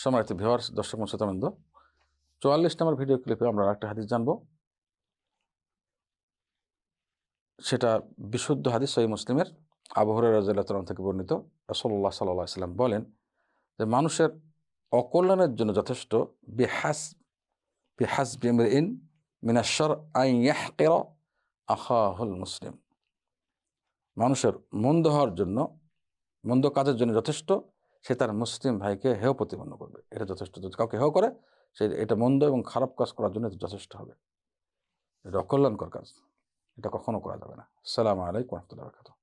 সম্মানিত ভিওয়ার্স দর্শক শ্রোতাবৃন্দ চুয়াল্লিশ নম্বর ভিডিও ক্লিপে আমরা একটা হাদিস জানব সেটা বিশুদ্ধ হাদিস সহি মুসলিমের আবহর রাজাল্লাহ থেকে বর্ণিত রসল্লাহ সাল্লাহ সাল্লাম বলেন যে মানুষের অকল্যাণের জন্য যথেষ্ট বিহাস বিহাস বিমর ইন মিনাশ্বর আই আইয়াহকের আহাহুল মুসলিম মানুষের মন্দ হওয়ার জন্য মন্দ কাজের জন্য যথেষ্ট সে তার মুসলিম ভাইকে হেয় প্রতিপন্ন করবে এটা যথেষ্ট যদি কাউকে হেয় করে সে এটা মন্দ এবং খারাপ কাজ করার জন্য যথেষ্ট হবে এটা অকল্যাণকর কাজ এটা কখনো করা যাবে না সালাম আলাইকুম রহমতুল্লাহ